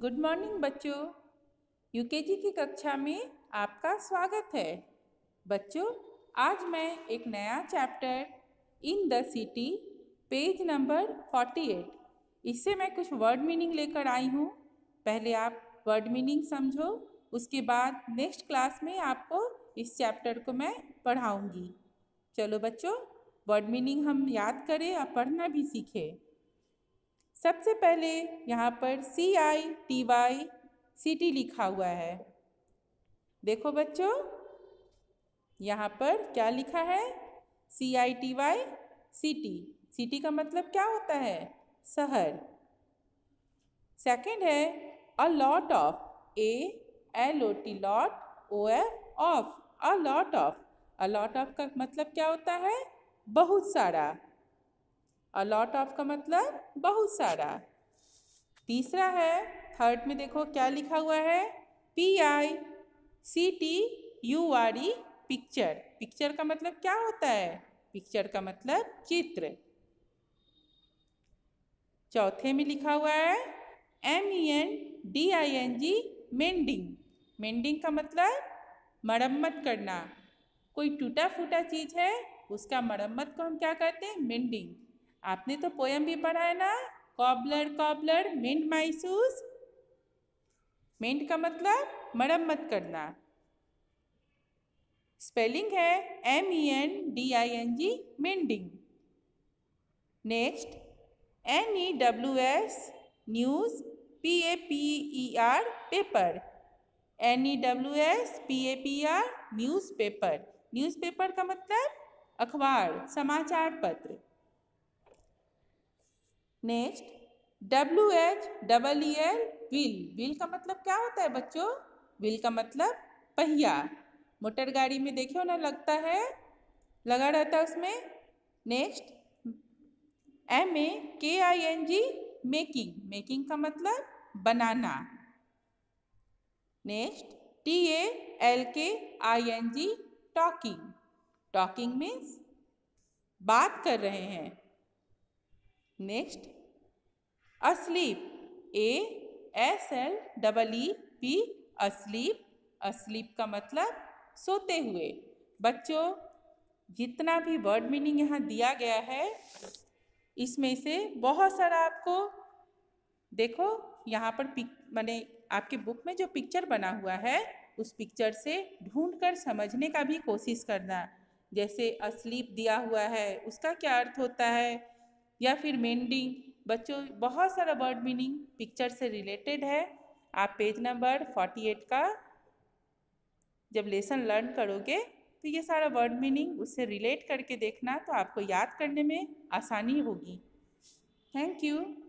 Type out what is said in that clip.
good morning बच्चों UKG की कक्षा में आपका स्वागत है बच्चों आज मैं एक नया chapter in the city page number 48 इससे मैं कुछ वर्ड मीनिंग लेकर आई हूँ पहले आप वर्ड मीनिंग समझो उसके बाद नेक्स्ट क्लास में आपको इस चैप्टर को मैं पढ़ाऊँगी चलो बच्चों वर्ड मीनिंग हम याद करें और पढ़ना भी सीखें सबसे पहले यहाँ पर C I T Y city लिखा हुआ है देखो बच्चों यहाँ पर क्या लिखा है C I T Y city city का मतलब क्या होता है शहर सेकंड है a lot of A L O T lot O F of a lot of a lot of का मतलब क्या होता है बहुत सारा अलॉट ऑफ का मतलब बहुत सारा तीसरा है थर्ड में देखो क्या लिखा हुआ है P I C T U R E picture picture का मतलब क्या होता है पिक्चर का मतलब चित्र चौथे में लिखा हुआ है M E N D I N G mending mending का मतलब मरम्मत करना कोई टूटा फूटा चीज़ है उसका मरम्मत को हम क्या कहते हैं मेंडिंग आपने तो पोयम भी पढ़ा है ना कॉबलर कॉबलर मिंट माइसूस मिंट का मतलब मरम्मत करना स्पेलिंग है M E N D I N G mending next N E W S news P A P E R paper N E W S P A P R news paper news paper का मतलब अखबार समाचार पत्र next W H double E L wheel wheel का मतलब क्या होता है बच्चों व्हील का मतलब पहिया मोटर गाड़ी में देखियो ना लगता है लगा रहता है उसमें next M A K I N G making making का मतलब बनाना next T A L K I N G talking talking means बात कर रहे हैं next asleep A S L double E e, P asleep asleep का मतलब सोते हुए बच्चों जितना भी वर्ड मीनिंग यहाँ दिया गया है इसमें से बहुत सारा आपको देखो यहाँ पर पिक मैंने आपके बुक में जो पिक्चर बना हुआ है उस पिक्चर से ढूंढ कर समझने का भी कोशिश करना जैसे अस्लीप दिया हुआ है उसका क्या अर्थ होता है या फिर मेंडिंग बच्चों बहुत सारा वर्ड मीनिंग पिक्चर से रिलेटेड है आप पेज नंबर फोर्टी एट का जब लेसन लर्न करोगे तो ये सारा वर्ड मीनिंग उससे रिलेट करके देखना तो आपको याद करने में आसानी होगी थैंक यू